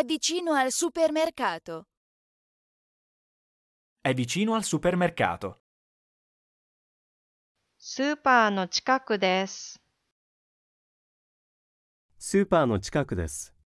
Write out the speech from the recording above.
È vicino al supermercato. È vicino al supermercato. Super Super no no スーパーの近くです。スーパーの近くです。